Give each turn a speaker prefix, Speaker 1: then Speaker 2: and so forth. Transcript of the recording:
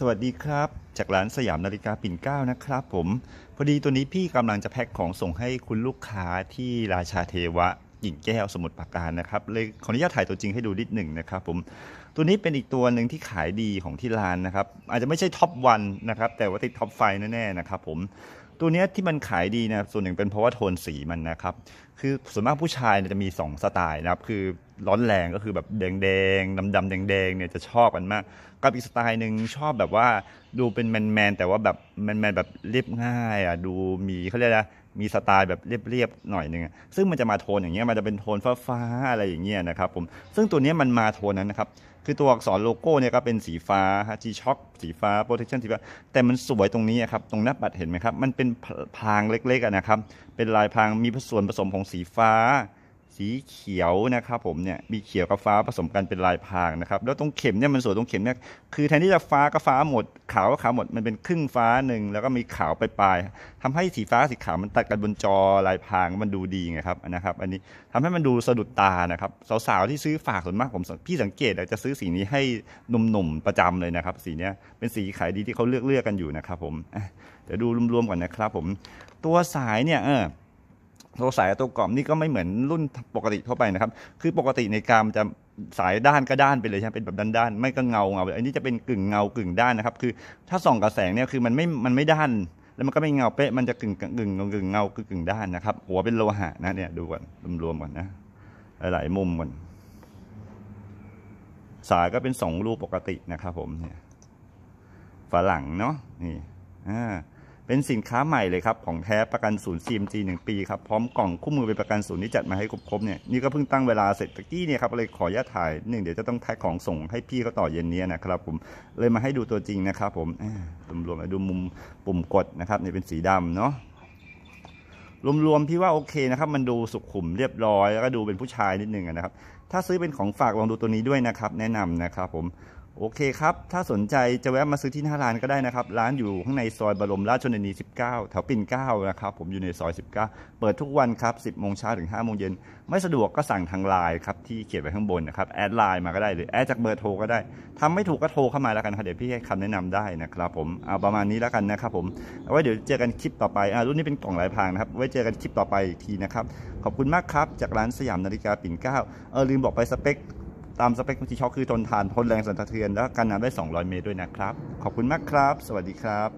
Speaker 1: สวัสดีครับ จากร้านสยามนาฬิกาปิ่นเก้านะครับผม พอดีตัวนี้พี่กำลังจะแพ็คของส่งให้คุณลูกค้าที่ราชาเทวะญิ่งแก้วสมุทรปราการนะครับเลยขออนุญาตถ่ายตัวจริงให้ดูนิดหนึ่งนะครับ ผม ตัวนี้เป็นอีกตัวหนึ่งที่ขายดีของที่ร้านนะครับ อาจจะไม่ใช่ท็อปวันนะครับ แต่ว่าติดท็อปไฟแน่ๆนะครับผม ตัวนี้ที่มันขายดีนะส่วนหนึ่งเป็นเพราะว่าโทนสีมันนะครับ คือส่วนมากผู้ชายจะมี 2 สไตล์นะครับคือร้อนแรงก็คือแบบแดงแดงดำดำแดงแดงเนี่ยจะชอบกันมากกับอีกสไตล์หนึ่งชอบแบบว่า ดูเป็นแมนแมนแต่ว่าแบบแมนแมนแบบเรียบง่ายอ่ะดูมีเขาเรียกอะไรมีสไตล์แบบเรียบๆหน่อยหนึ่งซึ่งมันจะมาโทนอย่างเงี้ยมันจะเป็นโทนฟ้าๆอะไรอย่างเงี้ยนะครับผมซึ่งตัวนี้มันมาโทนนั้นนะครับคือตัวอักษรโลโก้เนี่ยก็เป็นสีฟ้าฮะจีช็อคสีฟ้าโปรเทคชั่นสีฟ้าแต่มันสวยตรงนี้ครับตรงหน้าปัดเห็นไหมครับมันเป็นพรางเล็กๆนะครับเป็นลายพรางมีส่วนผสมของสีฟ้าสีเขียวนะครับผมเนี่ยมีเขียวกับฟ้าผสมกันเป็นลายพางนะครับ แล้วตรงเข็มเนี่ยมันสวยตรงเข็มเนี่ยคือแทนที่จะฟ้ากับฟ้าหมด ขาวกับขาวหมดมันเป็นครึ่งฟ้าหนึ่งแล้วก็มีขาวปลายๆทำให้สีฟ้าสีขาวมันตัดกันบนจอลายพางมันดูดีไงครับนะครับอันนี้ทำให้มันดูสะดุดตานะครับสาวๆที่ซื้อฝากส่วนมากผมพี่สังเกตจะซื้อสีนี้ให้หนุ่มๆประจำเลยนะครับ สีเนี้ยเป็นสีขายดีที่เขาเลือกเลือกกันอยู่นะครับ ผมเดี๋ยวดูรวมๆก่อนนะครับ ผมตัวสายเนี่ยเออตัวสายตัวกรอบนี่ก็ไม่เหมือนรุ่นปกติทั่วไปนะครับ คือปกติในกามจะสายด้านก็ด้าน ไปเลยใช่ไหมเป็นแบบด้านด้าน ไม่ก็เงาเงาอันนี้จะเป็นกึ่งเงากึ่งด้านนะครับ คือถ้าส่องกับแสงเนี่ย คือมันไม่มันไม่ด้าน แล้วมันก็ไม่เงาเป๊ะ มันจะกึ่งกึ่งกึ่งกึ่งเงากึ่งกึ่งด้านนะครับ หัวเป็นโลหะนะ เนี่ย ดูก่อน รวมๆก่อนนะ หลายๆมุมก่อน สายก็เป็นสองรูปปกตินะครับ ผม เนี่ยฝรั่งเนาะ นี่อ่าเป็นสินค้าใหม่เลยครับ ของแท้ประกันศูนย์ CMG 1ปีครับพร้อมกล่องคู่มือเป็นประกันศูนย์ที่จัดมาให้ครบๆเนี่ยนี่ก็เพิ่งตั้งเวลาเสร็จตะกี้เนี่ยครับเลยขออนุญาตถ่ายหนึ่งเดี๋ยวจะต้องแพ็คของส่ง ให้พี่เขาต่อเย็นนี้นะครับผมเลยมาให้ดูตัวจริงนะครับ ผมรวมๆมาดูมุมปุ่มกดนะครับเนี่ยเป็นสีดำเนาะรวม ๆ พี่ว่า โอเคนะครับ มันดูสุขุมเรียบร้อย แล้วก็ดูเป็นผู้ชายนิดนึงนะครับ ถ้าซื้อเป็นของฝากลองดูตัวนี้ด้วยนะครับ แนะนำนะครับ ผมโอเคครับ ถ้าสนใจจะแวะมาซื้อที่หน้าร้านก็ได้นะครับ ร้านอยู่ข้างในซอยบรมราชชนนี 19 แถวปิ่นเก้านะครับ ผมอยู่ใน ซอย 19 เปิดทุกวันครับ 10 โมงเช้าถึง 5 โมงเย็น ไม่สะดวกก็สั่งทางไลน์ครับ ที่เขียนไว้ข้างบนนะครับ แอดไลน์มาก็ได้หรือแอดจากเบอร์โทรก็ได้ ทำไม่ถูกก็โทรเข้ามาแล้วกันครับ เดี๋ยวพี่ให้คำแนะนำได้นะครับผม เอาประมาณนี้แล้วกันนะครับผมไว้เดี๋ยวเจอกันคลิปต่อไป อ่ารุ่นนี้เป็นกล่องหลายพางนะครับ ไว้เจอกันคลิปต่อไปทีนะครับ ขอบคุณมากครับจากร้านสยามนาฬิกาปิ่น9เออลืมบอกไปสเปคตามสเปคของีช็อคคือทนทาน ทนแรงสั่นสะเทือนและกันน้ำได้ 200 เมตรด้วยนะครับ ขอบคุณมากครับ สวัสดีครับ